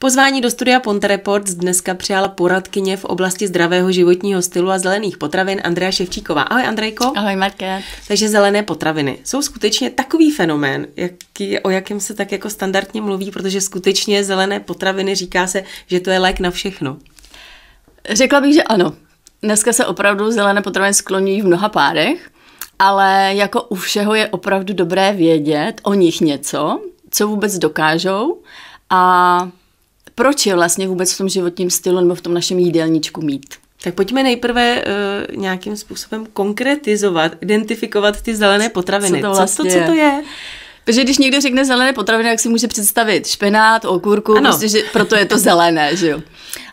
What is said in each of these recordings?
Pozvání do studia Ponte Reports dneska přijala poradkyně v oblasti zdravého životního stylu a zelených potravin Andrea Ševčíková. Ahoj Andrejko. Ahoj Marke. Takže zelené potraviny jsou skutečně takový fenomén, jaký, o jakém se tak jako standardně mluví, protože skutečně zelené potraviny říká se, že to je lék na všechno. Řekla bych, že ano. Dneska se opravdu zelené potraviny skloní v mnoha párech, ale jako u všeho je opravdu dobré vědět o nich něco, co vůbec dokážou a proč je vlastně vůbec v tom životním stylu nebo v tom našem jídelníčku mít. Tak pojďme nejprve uh, nějakým způsobem konkretizovat, identifikovat ty zelené potraviny. Co to, vlastně co, to, co to vlastně je? Protože když někdo řekne zelené potraviny, jak si může představit špenát, okurku, ano. prostě, že proto je to zelené, že jo.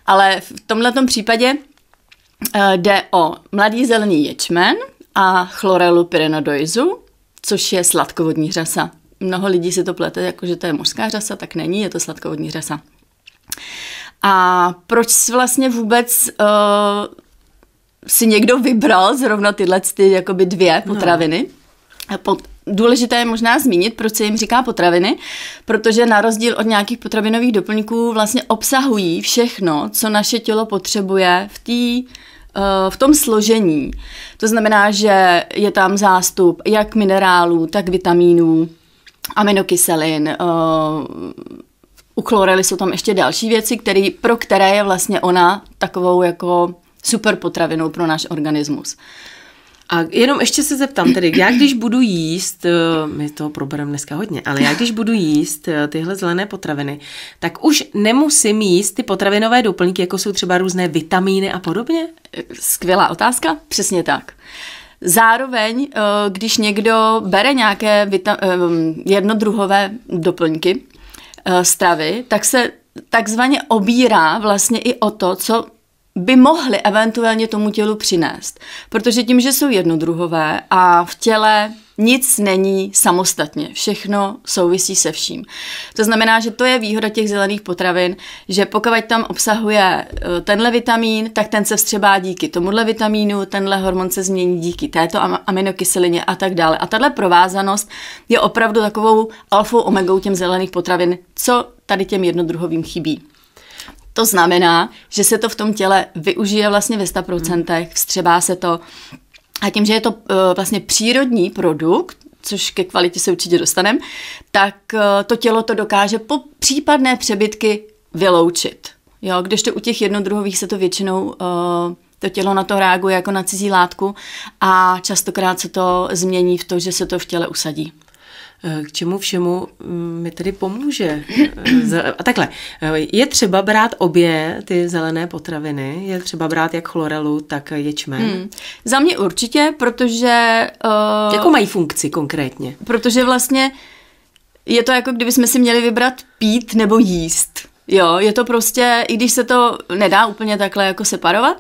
Ale v tomhle případě uh, jde o mladý zelený ječmen a chlorelu pyrenodoizu, což je sladkovodní řasa. Mnoho lidí si to plete, jako že to je mořská řasa, tak není, je to sladkovodní řasa. A proč vlastně vůbec uh, si někdo vybral zrovna tyhle ty jakoby dvě no. potraviny? No. Pot, důležité je možná zmínit, proč se jim říká potraviny, protože na rozdíl od nějakých potravinových doplňků vlastně obsahují všechno, co naše tělo potřebuje v té eh, v tom složení. To znamená, že je tam zástup jak minerálů, tak vitamínů, aminokyselin, eh, u chlorely jsou tam ještě další věci, který, pro které je vlastně ona takovou jako super potravinou pro náš organismus. A jenom ještě se zeptám, tedy já když budu jíst, eh, my to probereme dneska hodně, ale já když budu jíst eh, tyhle zelené potraviny, tak už nemusím jíst ty potravinové doplňky, jako jsou třeba různé vitamíny a podobně? Skvělá otázka, přesně tak. Zároveň, eh, když někdo bere nějaké vita- jednodruhové doplňky, Eh, stavy, tak se takzvaně obírá vlastně i o to, co by mohly eventuálně tomu tělu přinést. Protože tím, že jsou jednodruhové a v těle nic není samostatně, všechno souvisí se vším. To znamená, že to je výhoda těch zelených potravin, že pokud tam obsahuje eh, tenhle vitamín, tak ten se vstřebá díky tomuhle vitamínu, tenhle hormon se změní díky této aminokyselině a tak dále. A tahle provázanost je opravdu takovou alfou omegou těm zelených potravin, co tady těm jednodruhovým chybí. To znamená, že se to v tom těle využije vlastně ve 100%, vstřebá se to. A tím, že je to uh, vlastně přírodní produkt, což ke kvalitě se určitě dostanem, tak uh, to tělo to dokáže po případné přebytky vyloučit. Jo, když to u těch jednodruhových se to většinou uh, to tělo na to reaguje jako na cizí látku a častokrát se to změní v to, že se to v těle usadí. Eh, k čemu všemu mm, mi tedy pomůže. Eh, a takhle, eh, je třeba brát obě ty zelené potraviny, je třeba brát jak chlorelu, tak ječmen. Hmm. Za mě určitě, protože... Uh, Jakou mají funkci konkrétně? Protože vlastně je to jako kdybychom si měli vybrat pít nebo jíst. Jo, je to prostě, i když se to nedá úplně takhle jako separovat,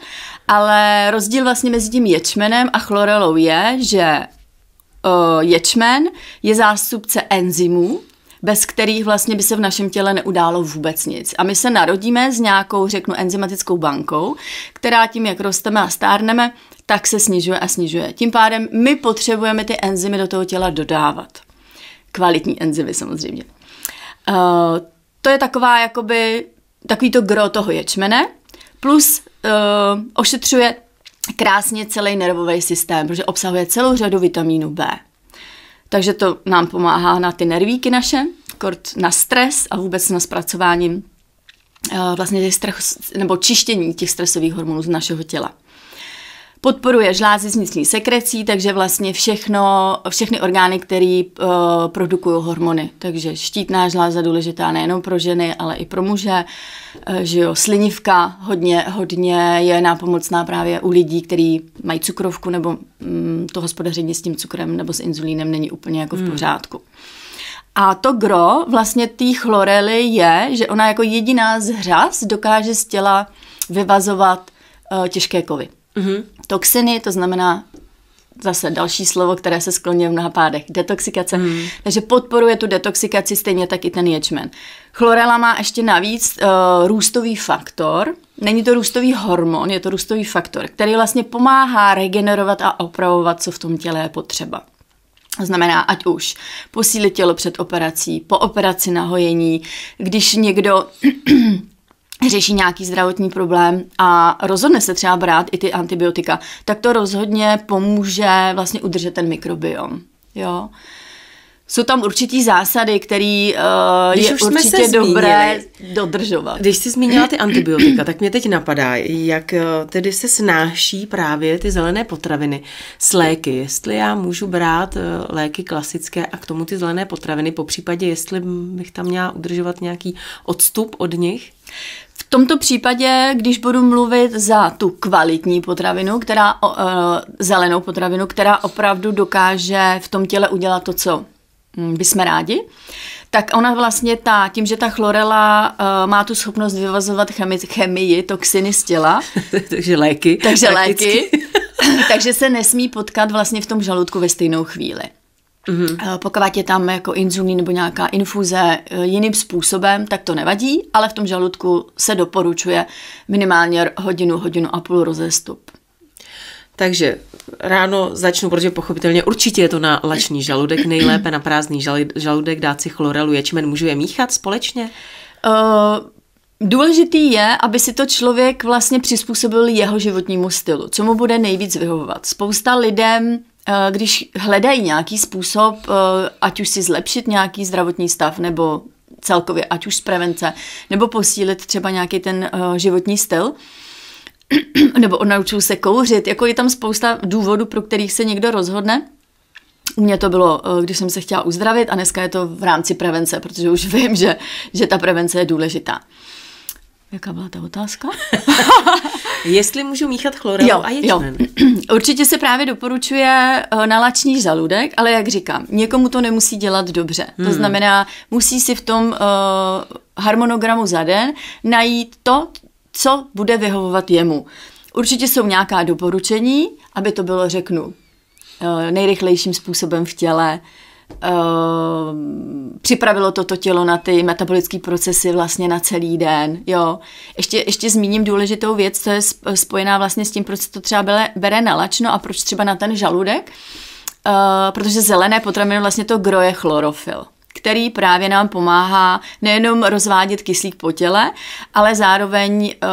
ale rozdíl vlastně mezi tím ječmenem a chlorelou je, že Eh, ječmen je zástupce enzymů, bez kterých vlastně by se v našem těle neudálo vůbec nic. A my se narodíme s nějakou, řeknu, enzymatickou bankou, která tím, jak rosteme a stárneme, tak se snižuje a snižuje. Tím pádem my potřebujeme ty enzymy do toho těla dodávat. Kvalitní enzymy samozřejmě. Uh, to je taková, jakoby, takový to gro toho ječmene, plus uh, ošetřuje krásně celý nervový systém, protože obsahuje celou řadu vitamínu B. Takže to nám pomáhá na ty nervíky naše, na stres a vůbec na zpracování eh, vlastně těch stres, nebo čištění těch stresových hormonů z našeho těla podporuje žlázy s místní sekrecí, takže vlastně všechno, všechny orgány, které uh, eh, produkují hormony. Takže štítná žláza důležitá nejenom pro ženy, ale i pro muže. Uh, že jo, slinivka hodně, hodně je nápomocná právě u lidí, kteří mají cukrovku nebo mm, to hospodaření s tím cukrem nebo s inzulínem není úplně jako v hmm. pořádku. Hmm. A to gro vlastně té chlorely je, že ona jako jediná z hřas dokáže z těla vyvazovat uh, těžké kovy. Mm-hmm. Toxiny, to znamená zase další slovo, které se skloňuje v mnoha pádech, detoxikace. Mm. Takže podporuje tu detoxikaci stejně tak i ten ječmen. Chlorela má ještě navíc uh, růstový faktor. Není to růstový hormon, je to růstový faktor, který vlastně pomáhá regenerovat a opravovat, co v tom těle je potřeba. To znamená, ať už posílit tělo před operací, po operaci nahojení, když někdo řeší nějaký zdravotní problém a rozhodne se třeba brát i ty antibiotika, tak to rozhodně pomůže vlastně udržet ten mikrobiom. Jo jsou tam určitý zásady, které uh, eh, je už určitě se dobré dodržovat. Když jsi zmínila ty antibiotika, tak mě teď napadá, jak eh, tedy se snáší právě ty zelené potraviny s léky. Jestli já můžu brát eh, léky klasické a k tomu ty zelené potraviny, po případě jestli bych tam měla udržovat nějaký odstup od nich? V tomto případě, když budu mluvit za tu kvalitní potravinu, která, uh, zelenou potravinu, která opravdu dokáže v tom těle udělat to, co Mm, bychom rádi, tak ona vlastně ta, tím, že ta chlorela uh, má tu schopnost vyvazovat chemi, chemii, toxiny z těla. takže léky. Takže léky. takže se nesmí potkat vlastně v tom žaludku ve stejnou chvíli. Mm-hmm. Pokud je tam jako inzulín nebo nějaká infuze eh, jiným způsobem, tak to nevadí, ale v tom žaludku se doporučuje minimálně hodinu, hodinu a půl rozestup. Takže ráno začnu, protože pochopitelně určitě je to na lačný žaludek, nejlépe na prázdný žaludek dát si chlorelu, ječmen, můžu je míchat společně? Uh, Důležitý je, aby si to člověk vlastně přizpůsobil jeho životnímu stylu, co mu bude nejvíc vyhovovat. Spousta lidem, eh, když hledají nějaký způsob, eh, ať už si zlepšit nějaký zdravotní stav nebo celkově, ať už z prevence, nebo posílit třeba nějaký ten životní styl, nebo naučou se kouřit, jako je tam spousta důvodů, pro kterých se někdo rozhodne. U mě to bylo, eh, když jsem se chtěla uzdravit a dneska je to v rámci prevence, protože už vím, že, že ta prevence je důležitá. Jaká byla ta otázka? Jestli můžu míchat chlorel a ječmen. Jo. Určitě se právě doporučuje eh, nalační žaludek, ale jak říkám, někomu to nemusí dělat dobře. Hmm. To znamená, musí si v tom uh, harmonogramu za den najít to, co bude vyhovovat jemu. Určitě jsou nějaká doporučení, aby to bylo, řeknu, eh, nejrychlejším způsobem v těle, eh, připravilo toto tělo na ty metabolické procesy vlastně na celý den. Jo. Ještě, ještě zmíním důležitou věc, co je spojená vlastně s tím, proč to třeba bere, bere na lačno a proč třeba na ten žaludek, uh, protože zelené potraviny vlastně to groje chlorofil který právě nám pomáhá nejenom rozvádět kyslík po těle, ale zároveň, eh,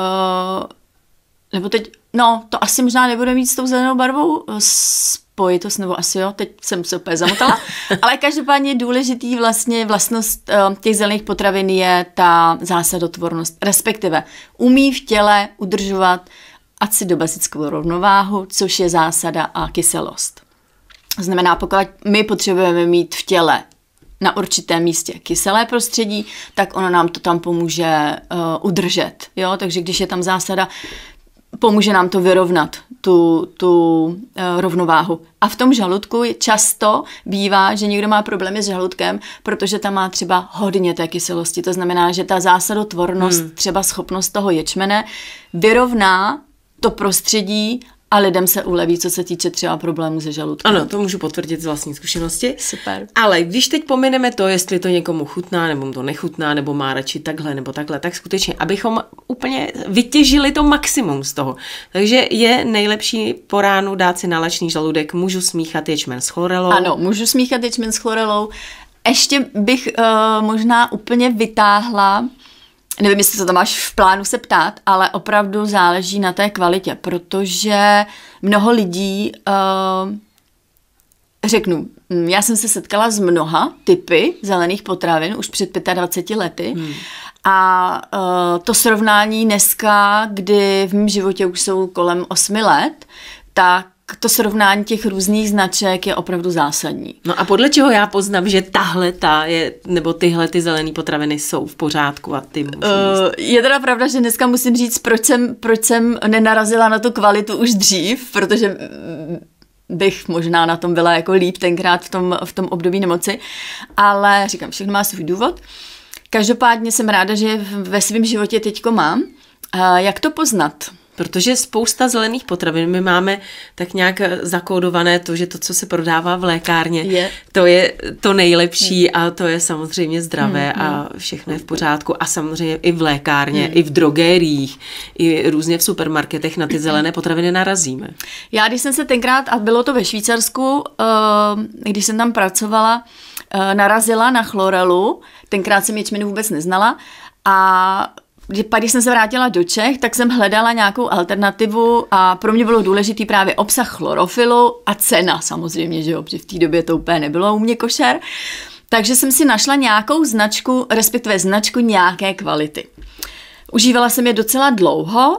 nebo teď, no, to asi možná nebude mít s tou zelenou barvou eh, spojitost, nebo asi jo, teď jsem se úplně zamotala, ale každopádně důležitý vlastně vlastnost eh, těch zelených potravin je ta zásadotvornost, respektive umí v těle udržovat acidobazickou rovnováhu, což je zásada a kyselost. Znamená, pokud my potřebujeme mít v těle na určitém místě kyselé prostředí, tak ono nám to tam pomůže uh, udržet. Jo? Takže když je tam zásada, pomůže nám to vyrovnat, tu, tu uh, rovnováhu. A v tom žaludku často bývá, že někdo má problémy s žaludkem, protože tam má třeba hodně té kyselosti. To znamená, že ta zásadotvornost, hmm. třeba schopnost toho ječmene, vyrovná to prostředí a lidem se uleví, co se týče třeba problémů ze žaludkem. Ano, to můžu potvrdit z vlastní zkušenosti. Super. Ale když teď pomineme to, jestli to někomu chutná, nebo mu to nechutná, nebo má radši takhle, nebo takhle, tak skutečně, abychom úplně vytěžili to maximum z toho. Takže je nejlepší po ránu dát si nalačný žaludek, můžu smíchat ječmen s chlorelou. Ano, můžu smíchat ječmen s chlorelou. Ještě bych uh, možná úplně vytáhla nevím, jestli to tam máš v plánu se ptát, ale opravdu záleží na té kvalitě, protože mnoho lidí, uh, řeknu, hm, já jsem se setkala s mnoha typy zelených potravin už před 25 lety hmm. a uh, to srovnání dneska, kdy v mém životě už jsou kolem 8 let, tak to srovnání těch různých značek je opravdu zásadní. No a podle čeho já poznám, že tahle ta je, nebo tyhle ty zelené potraviny jsou v pořádku a ty uh, Je teda pravda, že dneska musím říct, proč jsem, proč jsem nenarazila na tu kvalitu už dřív, protože mm, bych možná na tom byla jako líp tenkrát v tom, v tom období nemoci, ale říkám, všechno má svůj důvod. Každopádně jsem ráda, že ve svém životě teďko mám. Uh, jak to poznat? Protože spousta zelených potravin, my máme tak nějak zakódované to, že to, co se prodává v lékárně, je. to je to nejlepší a to je samozřejmě zdravé hmm, a hmm. všechno je v pořádku. A samozřejmě i v lékárně, hmm. i v drogériích, i různě v supermarketech na ty zelené potraviny narazíme. Já, když jsem se tenkrát, a bylo to ve Švýcarsku, eh, když jsem tam pracovala, eh, narazila na chlorelu, tenkrát jsem ječmenu vůbec neznala, a pak, když jsem se vrátila do Čech, tak jsem hledala nějakou alternativu a pro mě bylo důležitý právě obsah chlorofilu a cena samozřejmě, že jo, v té době to úplně nebylo u mě košer. Takže jsem si našla nějakou značku, respektive značku nějaké kvality. Užívala jsem je docela dlouho,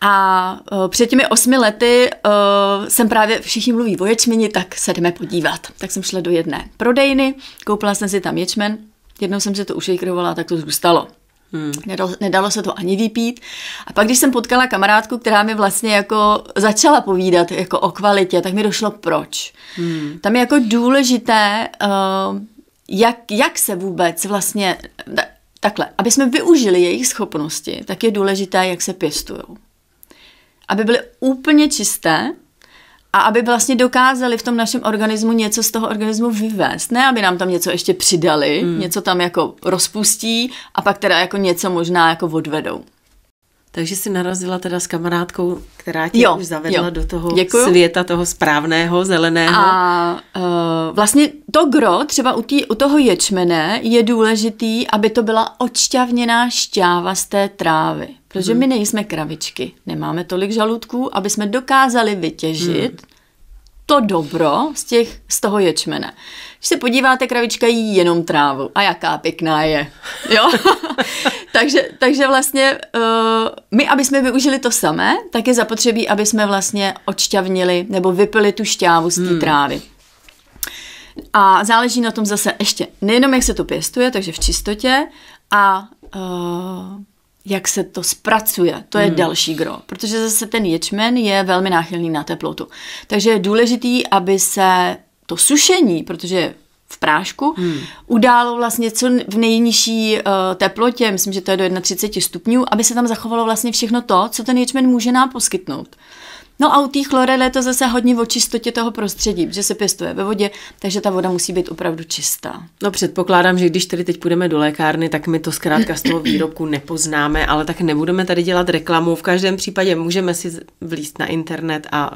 a uh, před těmi osmi lety uh, jsem právě, všichni mluví o ječmeni, tak se jdeme podívat. Tak jsem šla do jedné prodejny, koupila jsem si tam ječmen, jednou jsem si to ušejkrovala, tak to zůstalo. Hmm. Nedalo, nedalo se to ani vypít. A pak, když jsem potkala kamarádku, která mi vlastně jako začala povídat jako o kvalitě, tak mi došlo proč. Hmm. Tam je jako důležité, uh, jak, jak se vůbec vlastně, eh, takhle, aby jsme využili jejich schopnosti, tak je důležité, jak se pěstují. Aby byly úplně čisté, a aby vlastně dokázali v tom našem organismu něco z toho organismu vyvést. Ne, aby nám tam něco ještě přidali, mm. něco tam jako rozpustí a pak teda jako něco možná jako odvedou. Takže si narazila teda s kamarádkou, která tě jo, už zavedla jo. do toho Děkuju. světa, toho správného, zeleného. A uh, vlastně to gro třeba u, tý, u toho ječmene je důležitý, aby to byla odšťavněná šťáva z té trávy. Protože hmm. my nejsme kravičky, nemáme tolik žaludků, aby jsme dokázali vytěžit hmm. to dobro z, těch, z toho ječmene. Když se podíváte, kravička jí jenom trávu. A jaká pěkná je. Jo? takže, takže vlastně uh, my, aby jsme využili to samé, tak je zapotřebí, aby jsme vlastně odšťavnili nebo vypili tu šťávu z té hmm. trávy. A záleží na tom zase ještě nejenom, jak se to pěstuje, takže v čistotě, a uh, jak se to zpracuje, to je hmm. další gro, protože zase ten ječmen je velmi náchylný na teplotu. Takže je důležitý, aby se to sušení, protože v prášku, hmm. událo vlastně co v nejnižší uh, teplotě, myslím, že to je do 31 stupňů, aby se tam zachovalo vlastně všechno to, co ten ječmen může nám poskytnout. No a u té chlorely je to zase hodně o čistotě toho prostředí, že se pěstuje ve vodě, takže ta voda musí být opravdu čistá. No předpokládám, že když tady teď půjdeme do lékárny, tak my to zkrátka z toho výrobku nepoznáme, ale tak nebudeme tady dělat reklamu. V každém případě můžeme si vlíst na internet a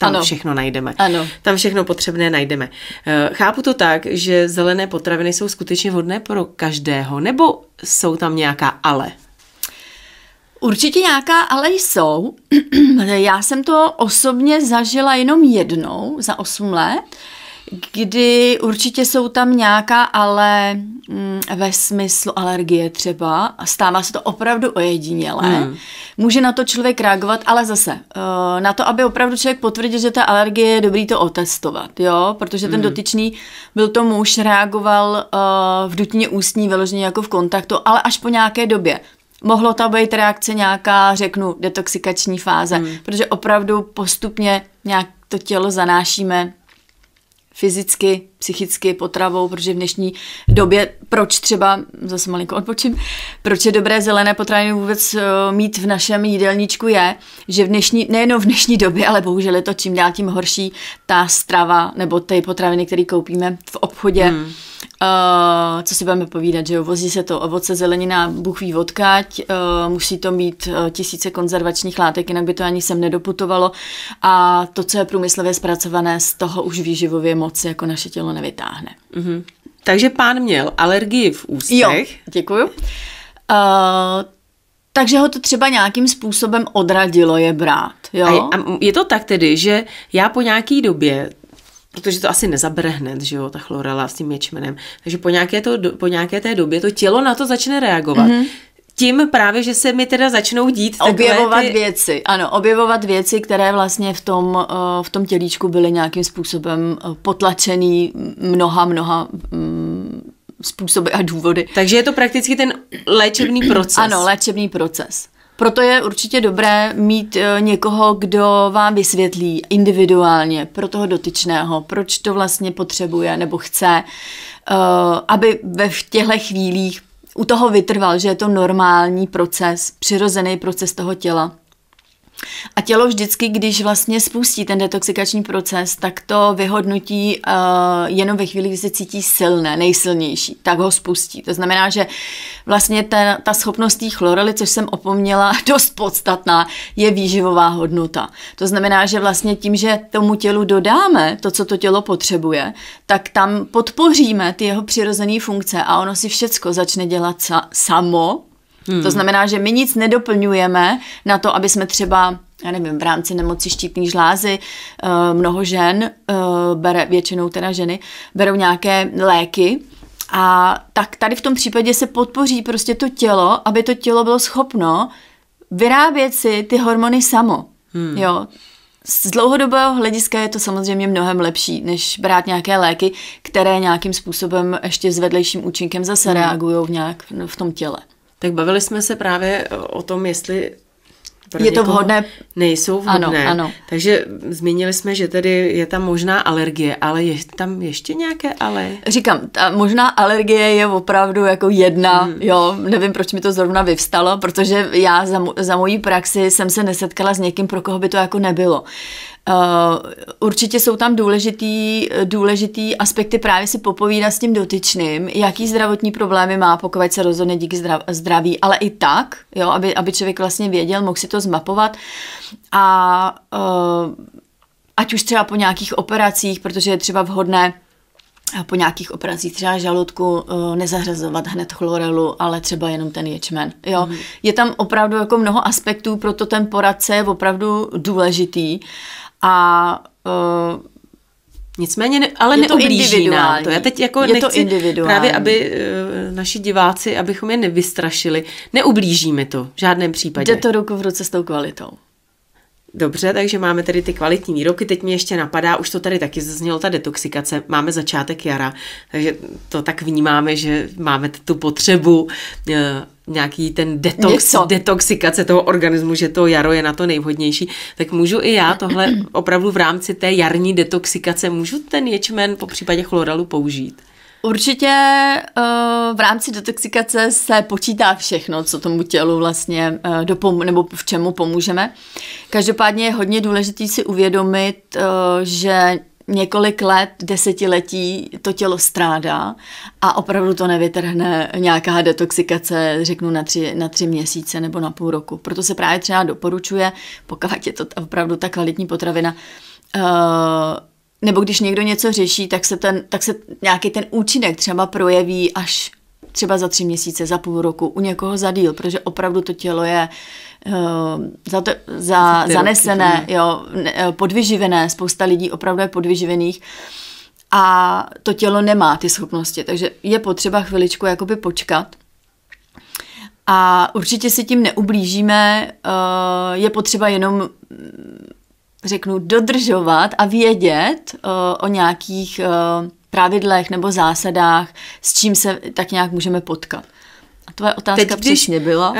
tam ano. všechno najdeme. Ano. Tam všechno potřebné najdeme. Eh, chápu to tak, že zelené potraviny jsou skutečně vhodné pro každého, nebo jsou tam nějaká ale? Určitě nějaká ale jsou. Já jsem to osobně zažila jenom jednou za 8 let kdy určitě jsou tam nějaká, ale mm, ve smyslu alergie třeba, stává se to opravdu ojediněle. Hmm. Může na to člověk reagovat, ale zase, eh, na to, aby opravdu člověk potvrdil, že ta alergie je dobrý to otestovat, jo, protože ten hmm. dotyčný byl to muž, reagoval eh, v dutině ústní, vyloženě jako v kontaktu, ale až po nějaké době. Mohlo to být reakce nějaká, řeknu, detoxikační fáze, hmm. protože opravdu postupně nějak to tělo zanášíme fyzicky, psychicky, potravou, protože v dnešní době, proč třeba, zase malinko odpočím, proč je dobré zelené potraviny vůbec eh, mít v našem jídelníčku je, že v dnešní, nejenom v dnešní době, ale bohužel je to čím dál tím horší ta strava nebo ty potraviny, které koupíme v obchodě, hmm Uh, co si budeme povídat, že jo, vozí se to ovoce, zelenina, bůh ví uh, musí to mít uh, tisíce konzervačních látek, jinak by to ani sem nedoputovalo a to, co je průmyslově zpracované, z toho už výživově moc jako naše tělo nevytáhne. Mm-hmm. Takže pán měl alergii v ústech. Jo, děkuju. Uh, takže ho to třeba nějakým způsobem odradilo je brát. Jo? A je, a je to tak tedy, že já po nějaký době protože to asi nezabere hned, že jo, ta chlorela s tím ječmenem. Takže po nějaké, to, po nějaké té době to tělo na to začne reagovat. Mm-hmm tím právě, že se mi teda začnou dít Objevovat ty... věci, ano, objevovat věci, které vlastně v tom, eh, v tom tělíčku byly nějakým způsobem eh, potlačený mnoha, mnoha mm, způsoby a důvody. Takže je to prakticky ten léčebný proces. Ano, léčebný proces. Proto je určitě dobré mít eh, někoho, kdo vám vysvětlí individuálně pro toho dotyčného, proč to vlastně potřebuje nebo chce, eh, aby ve těchto chvílích u toho vytrval, že je to normální proces, přirozený proces toho těla. A tělo vždycky, když vlastně spustí ten detoxikační proces, tak to vyhodnotí uh, jenom ve chvíli, kdy se cítí silné, nejsilnější, tak ho spustí. To znamená, že vlastně ta, ta schopnost té chlorely, což jsem opomněla, dost podstatná, je výživová hodnota. To znamená, že vlastně tím, že tomu tělu dodáme to, co to tělo potřebuje, tak tam podpoříme ty jeho přirozené funkce a ono si všecko začne dělat sa- samo, Hmm. To znamená, že my nic nedoplňujeme na to, aby jsme třeba já nevím, v rámci nemoci štítní žlázy eh, mnoho žen, eh, bere, většinou teda ženy, berou nějaké léky, a tak tady v tom případě se podpoří prostě to tělo, aby to tělo bylo schopno vyrábět si ty hormony samo. Hmm. Jo. Z dlouhodobého hlediska je to samozřejmě mnohem lepší, než brát nějaké léky, které nějakým způsobem ještě s vedlejším účinkem zase hmm. reagují v, nějak, v tom těle tak bavili jsme se právě eh, o tom, jestli pro je to vhodné? Nejsou vhodné. Ano, ano. Takže zmínili jsme, že tedy je tam možná alergie, ale je tam ještě nějaké ale? Říkám, ta možná alergie je opravdu jako jedna, hmm. jo, nevím, proč mi to zrovna vyvstalo, protože já za, za mojí praxi jsem se nesetkala s někým, pro koho by to jako nebylo. Eh, určitě jsou tam důležitý, důležitý aspekty právě si popovídat s tím dotyčným, jaký zdravotní problémy má, pokud se rozhodne díky zdraví, ale i tak, jo, aby, aby člověk vlastně věděl, mohl si to zmapovat a eh, ať už třeba po nějakých operacích, protože je třeba vhodné eh, po nějakých operacích třeba žaludku nezahrazovat hned chlorelu, ale třeba jenom ten ječmen. Jo. Mm. Je tam opravdu jako mnoho aspektů, proto ten poradce je opravdu důležitý. A uh, Nicméně, ne, ale je neublíží nám to. Já teď jako je nechci, to individuální. právě aby uh, naši diváci, abychom je nevystrašili, neublížíme to v žádném případě. Jde to ruku v ruce s tou kvalitou. Dobře, takže máme tady ty kvalitní výroky. Teď mě ještě napadá, už to tady taky zaznělo, ta detoxikace. Máme začátek jara, takže to tak vnímáme, že máme tu potřebu eh, nějaký ten detox, Něco. detoxikace toho organismu, že to jaro je na to nejvhodnější, tak můžu i já tohle opravdu v rámci té jarní detoxikace, můžu ten ječmen po případě chloralu použít? Určitě uh, v rámci detoxikace se počítá všechno, co tomu tělu vlastně uh, dopom- nebo v čemu pomůžeme. Každopádně je hodně důležité si uvědomit, uh, že několik let, desetiletí to tělo strádá a opravdu to nevytrhne nějaká detoxikace, řeknu na tři, na tři měsíce nebo na půl roku. Proto se právě třeba doporučuje, pokud je to opravdu ta kvalitní potravina, uh, nebo když někdo něco řeší, tak se, ten, tak se nějaký ten účinek třeba projeví až třeba za tři měsíce, za půl roku, u někoho za díl, protože opravdu to tělo je uh, za to, za, za zanesené, roky, jo, eh, podvyživené, spousta lidí opravdu je podvyživených a to tělo nemá ty schopnosti, takže je potřeba chviličku jakoby počkat a určitě si tím neublížíme, eh, je potřeba jenom řeknu, dodržovat a vědět uh, o nějakých uh, pravidlech nebo zásadách, s čím se tak nějak můžeme potkat. A tvoje otázka Teď, přesně když, byla... Uh,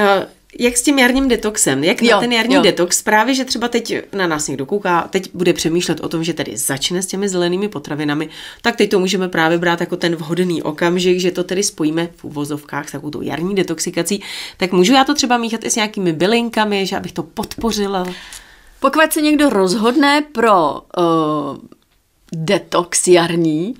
jak s tím jarním detoxem? Jak jo, na ten jarní jo. detox? Právě, že třeba teď na nás někdo kouká, teď bude přemýšlet o tom, že tady začne s těmi zelenými potravinami, tak teď to můžeme právě brát jako ten vhodný okamžik, že to tedy spojíme v uvozovkách s takovou jarní detoxikací. Tak můžu já to třeba míchat i s nějakými bylinkami, že abych to podpořila? Pokud se někdo rozhodne pro uh, eh, detox jarní,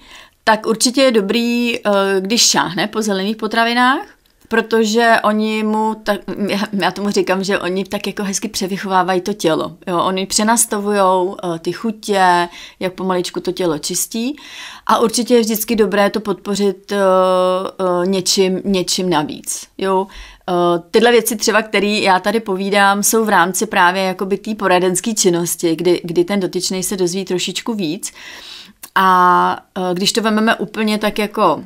tak určitě je dobrý, uh, když šáhne po zelených potravinách, protože oni mu, tak, já, já tomu říkám, že oni tak jako hezky převychovávají to tělo. Jo? Oni přenastavují uh, eh, ty chutě, jak pomaličku to tělo čistí a určitě je vždycky dobré to podpořit uh, uh, něčím, něčím navíc. Jo? Eh, tyhle věci třeba, které já tady povídám, jsou v rámci právě jakoby té poradenské činnosti, kdy, kdy ten dotyčnej se dozví trošičku víc. A eh, když to vememe úplně tak jako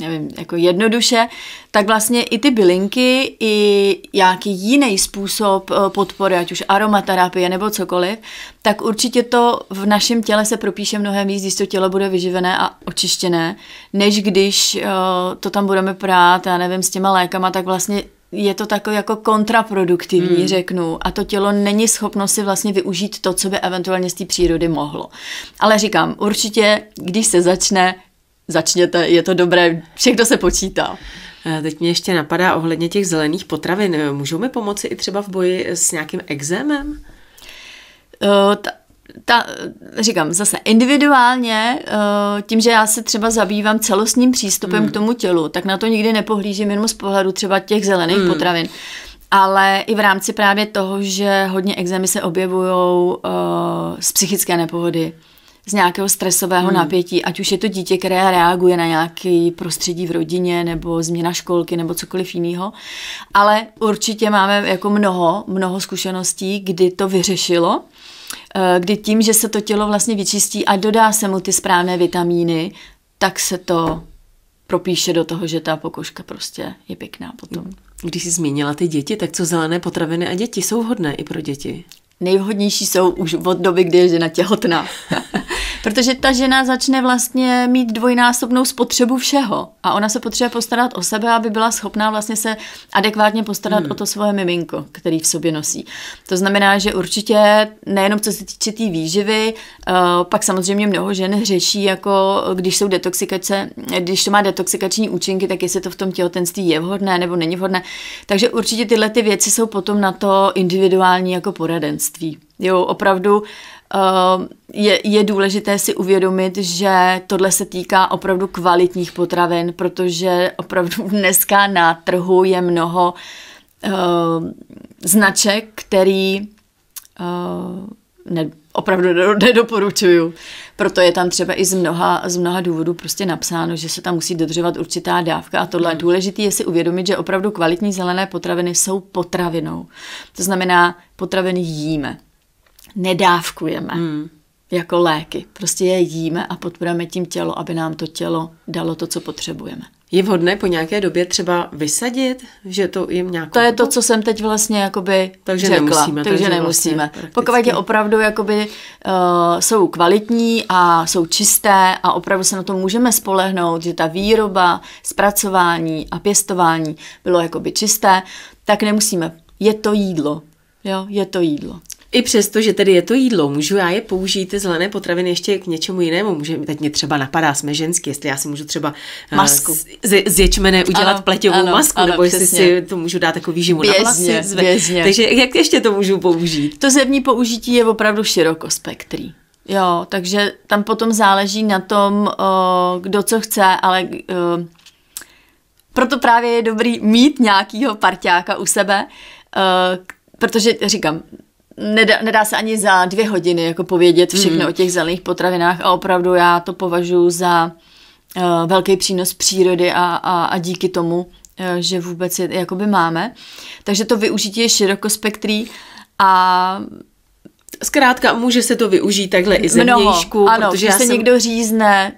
nevím, jako jednoduše, tak vlastně i ty bylinky, i nějaký jiný způsob eh, podpory, ať už aromaterapie nebo cokoliv, tak určitě to v našem těle se propíše mnohem víc, když to tělo bude vyživené a očištěné, než když eh, to tam budeme prát, já nevím, s těma lékama, tak vlastně je to takové jako kontraproduktivní, hmm. řeknu, a to tělo není schopno si vlastně využít to, co by eventuálně z té přírody mohlo. Ale říkám, určitě, když se začne, začněte, je to dobré, všechno se počítá. Eh, teď mě ještě napadá ohledně těch zelených potravin. Eh, můžou mi pomoci i třeba v boji eh, s nějakým exémem? ta, ta, říkám zase individuálně, tím, že já se třeba zabývám celostním přístupem mm. k tomu tělu, tak na to nikdy nepohlížím jenom z pohledu třeba těch zelených mm. potravin. Ale i v rámci právě toho, že hodně exémy se objevují z psychické nepohody z nějakého stresového hmm. napětí, ať už je to dítě, které reaguje na nějaký prostředí v rodině nebo změna školky nebo cokoliv jiného. Ale určitě máme jako mnoho, mnoho zkušeností, kdy to vyřešilo eh, kdy tím, že se to tělo vlastně vyčistí a dodá se mu ty správné vitamíny, tak se to propíše do toho, že ta pokožka prostě je pěkná potom. Když jsi zmínila ty děti, tak co zelené potraviny a děti jsou vhodné i pro děti? Nejvhodnější jsou už od doby, kdy je žena těhotná. Protože ta žena začne vlastně mít dvojnásobnou spotřebu všeho a ona se potřebuje postarat o sebe, aby byla schopná vlastně se adekvátně postarat hmm. o to svoje miminko, který v sobě nosí. To znamená, že určitě nejenom co se týče té tý výživy, eh, pak samozřejmě mnoho žen řeší, jako když jsou detoxikace, když to má detoxikační účinky, tak jestli to v tom těhotenství je vhodné nebo není vhodné. Takže určitě tyhle ty věci jsou potom na to individuální jako poradenství. Jo, opravdu Ehm, je, je důležité si uvědomit, že tohle se týká opravdu kvalitních potravin, protože opravdu dneska na trhu je mnoho uh, značek, který uh, ne, opravdu nedoporučuju. Proto je tam třeba i z mnoha, z mnoha důvodů prostě napsáno, že se tam musí dodržovat určitá dávka a tohle. Hmm. Důležité je si uvědomit, že opravdu kvalitní zelené potraviny jsou potravinou. To znamená, potraviny jíme nedávkujeme. Hmm. jako léky. Prostě je jíme a podporujeme tím tělo, aby nám to tělo dalo to, co potřebujeme. Je vhodné po nějaké době třeba vysadit, že to jim nějak. To je to, co jsem teď vlastně jakoby takže řekla. Nemusíme, takže, takže nemusíme. Vlastně Pokud je opravdu jakoby, uh, jsou kvalitní a jsou čisté a opravdu se na to můžeme spolehnout, že ta výroba, zpracování a pěstování bylo jakoby čisté, tak nemusíme. Je to jídlo. Jo, je to jídlo. I přesto, že tedy je to jídlo, můžu já je použít, ty zelené potraviny, ještě k něčemu jinému. Může, teď mě třeba napadá, jsme ženský, jestli já si můžu třeba eh, masku. Z, z ječmene udělat ano, pleťovou ano, masku, ano, nebo přesně. jestli si to můžu dát jako výživu bězně, na vlasy. Zve... Bězně. Takže jak ještě to můžu použít? To zevní použití je opravdu širokospektrý. Jo, takže tam potom záleží na tom, eh, kdo co chce, ale eh, proto právě je dobrý mít nějakýho parťáka u sebe, protože říkám, nedá, nedá se ani za dvě hodiny jako povědět všechno mm. o těch zelených potravinách a opravdu já to považuji za uh, velký přínos přírody a, a, a díky tomu, uh, že vůbec je jakoby máme. Takže to využití je širokospektrý a Zkrátka, může se to využít takhle i ze Mnoho, vnějšku, ano, protože se jsem... někdo řízne,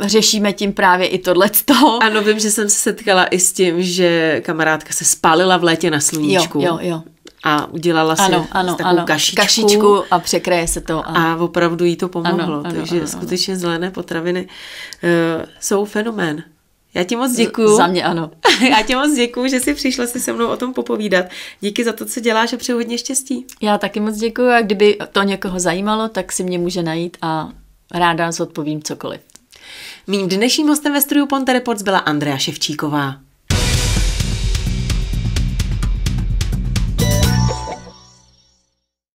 řešíme tím právě i tohleto. Ano, vím, že jsem se setkala i s tím, že kamarádka se spálila v létě na sluníčku. Jo, jo, jo a udělala si ano, ano, takovou ano. Kašičku, kašičku a překraje se to. Ano. A opravdu jí to pomohlo. Ano, ano, takže ano, skutečně zelené potraviny uh, jsou fenomén. Já ti moc děkuju. Z, za mě ano. Já ti moc děkuju, že jsi přišla si se mnou o tom popovídat. Díky za to, co děláš a přeju hodně štěstí. Já taky moc děkuju a kdyby to někoho zajímalo, tak si mě může najít a ráda zodpovím cokoliv. Mým dnešním hostem ve studiu Ponte Reports byla Andrea Ševčíková.